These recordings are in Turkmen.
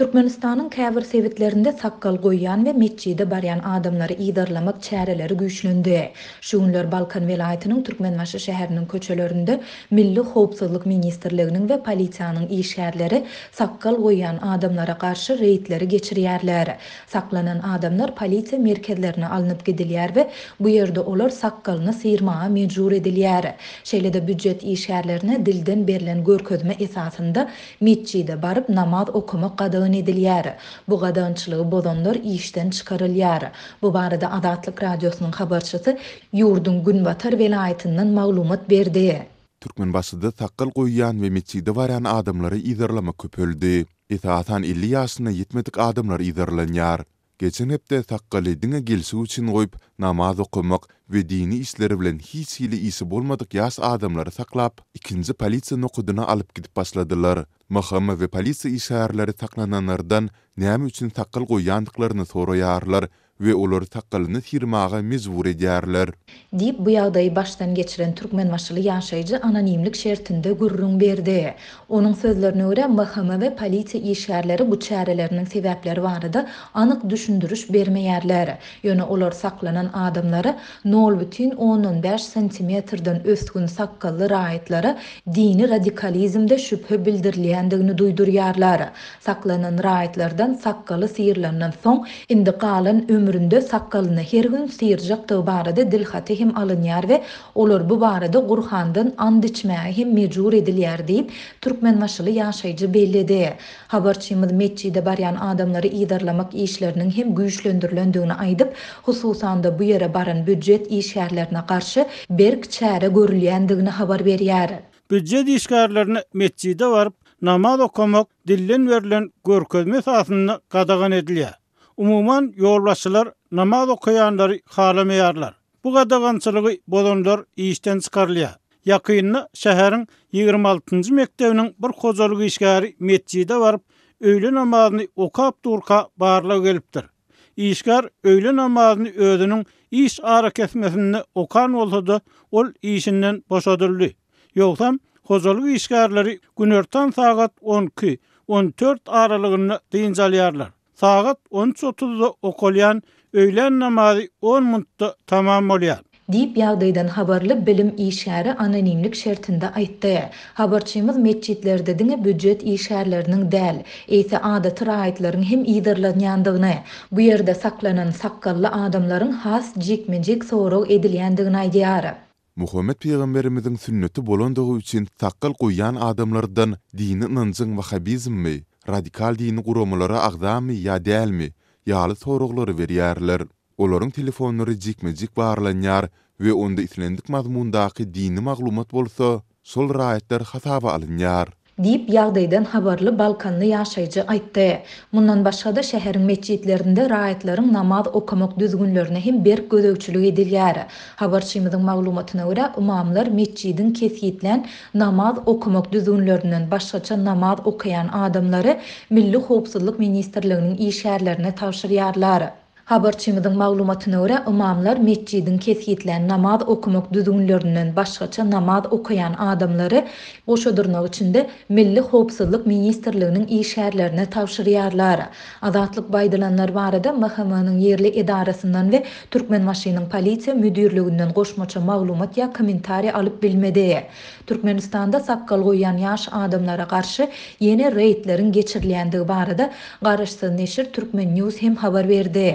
Türkmenistan'ın käbir sewitlerinde sakkal goyan we metcide barýan adamları iýdarlamak çäreleri güýçlendi. Şu günler Balkan welaýatynyň Türkmenwaşy şäheriniň köçelerinde Milli howpsuzlyk ministrliginiň we polisiýanyň işgärleri sakkal goýan adamlara garşy reýdleri geçirýärler. Saklanan adamlar polisiýa merkezlerine alınıp gidilýär we bu ýerde olar sakkalyny sirmaa mejbur edilýär. Şeýlede büdjet işgärlerine dilden berilen görkezme esasında meçide baryp namaz okumak gadagyn ýygnan edilýär. Bu gadançlygy bolanlar işden çykarylýar. Bu barada Adatlyk radiosynyň habarçysy Ýurdun Günbatar welaýatyndan maglumat berdi. Türkmen basyda takıl goýýan we meçide baryan adamlary ýerlemek köpüldi. Ýetatan 50 ýaşyna ýetmedik adamlar ýerlenýär. Geçen hepde takkalidine gilsi uçin goyip namaz okumak ve dini işleri bilen hiç hili isi bulmadık yas adamları taklap, ikinci polisi nokuduna alıp gidip basladılar. Mahama ve polisi işarları taklananlardan neam üçün takkal goyandıklarını soru yararlar we olur takalyny firmaga mezbur edýärler. Dip bu ýagdaýy başdan geçiren türkmen maşyly ýaşaýjy anonimlik şertinde gurrun berdi. Onuň sözlerine görä MHM we polisiýa işgärleri bu çäreleriniň sebäpleri barada anyk düşündürüş bermeýärler. Ýöne olur saklanan adamlary 0.15 santimetrden üstün sakkallı raýatlary dini radikalizmde şüphe bildirilýändigini duýdurýarlar. Saklanan raýatlardan sakkaly sıyrlanan soň indi galan ömür ömründe sakkalını her gün sıyırjak tı barada dilhati hem alınyar ve olur bu barada Gurhan'dan and içmeye hem mecur ediliyar deyip Türkmen maşılı yaşayıcı de Habarçımız meçide baryan adamları idarlamak işlerinin hem güçlendirilendiğini aydıp hususan da bu yere baran büccet iş karşı berk çare görülendiğini haber veriyar. Büccet işgarlarını meçide varıp namaz okumak dillen verilen görközme sahasını kadagan ediliyar. umuman yollaşılar namaz okuyanları halamayarlar. Bu gadavançılığı bolonlar işten çıkarlıya. Yakınlı şehirin 26. mektevinin bir kozolgu işgari metcide varıp, öyle namazını okap durka barla gelipdir. İşgar öyle namazını ödünün iş ara kesmesini okan olsa da ol işinden boşadırlı. Yoksam kozolgu işgarları günörtan sağat 12-14 aralığını deyincaliyarlar. Saat 13.30'da okulyan öğlen namazı 10 minutta tamam bolýar. Dip ýagdaýdan habarly bilim işgäri anonimlik şertinde aýtdy. Habarçymyz meçitlerde diňe büdjet işgärleriniň däl, eýse ada traýatlaryň hem yandığına, bu ýerde saklanan sakkallı adamlaryň has jekmejek soru edilýändigini aýdýar. Muhammed peýgamberimiziň sünneti bolandygy üçin sakkal goýan adamlardan dini ynanjyň wahabizm mi? radikal dini guromulara agdam ýa ya ýaly mi berýärler olaryň telefonlary jikmi barlanýar we onda islendik mazmundaky dini maglumat bolsa sol raýatlar hasaba alynýar dip yağdaydan habarla Balkanny ýaşaýyjy aýtdy. Mundan başga da şäher meçitlerinde raýatlaryň namaz okamak düzgünlerine hem berk gözegçiligi edilýär. Habarçymyň maglumatyna görä, umamlar meçitden kesgitlenen namaz okamak düzgünlөрünden başgaça namaz okayan adamlary Milli howpsuzlyk ministrliginiň ýaşy şäherlerine taýşyryarlar. Habarçymyň maglumatyna görä, imamlar mesjidiň kesgitlen namaz okumak düzgünlerinden başgaça namaz okuyan adamlary boşadyrnak içinde Milli Howpsuzlyk Ministrliginiň iň şäherlerine tapşyrýarlar. Azatlyk baýdylanlar barada MHMnyň yerli edarasyndan we Türkmen maşynyň polisiýa müdirliginden goşmaça maglumat ýa kommentari alyp bilmedi. Türkmenistanda sakal goýan ýaş adamlara garşy ýene reýtleriň geçirilýändigi barada garaşsyn neşir Türkmen News hem habar berdi.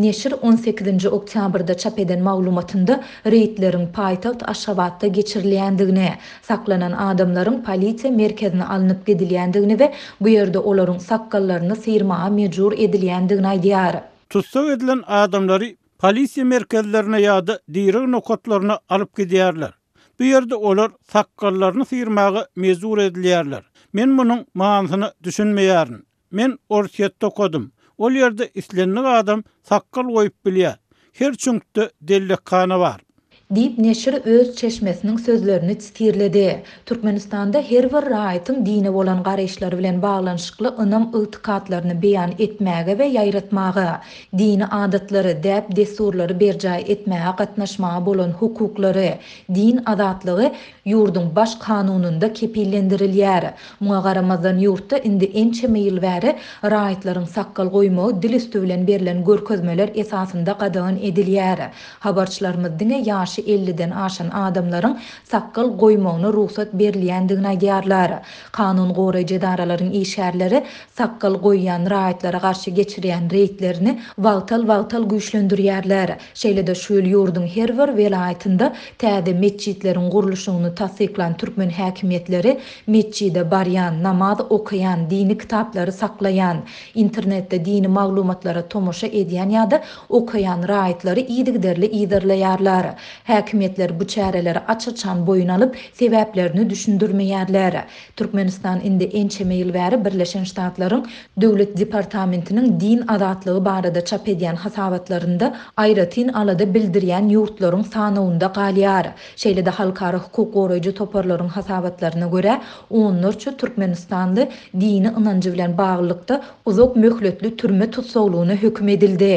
Neşir 18-nji oktýabrda çap eden maglumatynda reýitleriň paýtaht aşgabatda geçirilýändigine, saklanan adamlaryň polisiýa merkezine alınıp gidilýändigine we bu ýerde olaryň sakgallaryny syrmaga mejbur edilýändigine aýdýar. Tutsak edilen adamlary polisiýa merkezlerine ýa-da diýrek nokatlaryna alyp gidýärler. Bu ýerde olar sakgallaryny syrmaga mejbur edilýärler. Men munyň manasyny düşünmeýärin. Men orsiýetde okadym. Ol yerde islenlik adam sakkal goýup bilýär. Her çünkde delilik kanyny var. dip neşir öz çeşmesinin sözlerini stirledi. Türkmenistan'da her bir rahatın dini olan qarayışları bilen bağlanışıklı ınım ıltıkatlarını beyan etmege ve yayratmağı, dini adatları dəb desurları bercai etmege qatnaşmağı bolon hukukları, din adatlığı yurdun baş kanununda kepillendirilyer. Muğa qaramazan indi en çemeyil veri rahatların sakkal qoymo dilistövlen berilen görközmeler esasında qadağın edilyer. Habarçılarımız dine yaşı 50-den aşan adamların sakkal goýmagyna ruhsat berliyendigna gyarları. Kanun gore cedaraların işerleri sakkal koyyan raitlara garşy geçiriyen reýtlerini valtal valtal güýçlendirýärler. Şeýlede Şeyle de her var vela täze tədə meccidlerin gurluşunu tasiklan Türkmen hakimiyyetleri meccidde baryan, namad okuyan, dini kitapları saklayan, internetde dini maglumatlara tomoşa ediyan ya da okuyan raitları iyidik Häkimetler bu çäreleri açyçan boyun alıp sebäplerini düşündürmeýärler. Türkmenistan indi ençe ýyl bäri Birleşen Ştatlaryň döwlet departamentiniň din adatlygy barada çap edýän hasabatlarynda aýratyn alada bildirýän ýurtlaryň sanawynda galýar. Şeýle de halkara hukuk goraýjy toparlaryň hasabatlaryna görä 10 nji Türkmenistanly dini inanjy bilen bağlylykda uzak möhletli türme tutsawlygyna hökm edildi.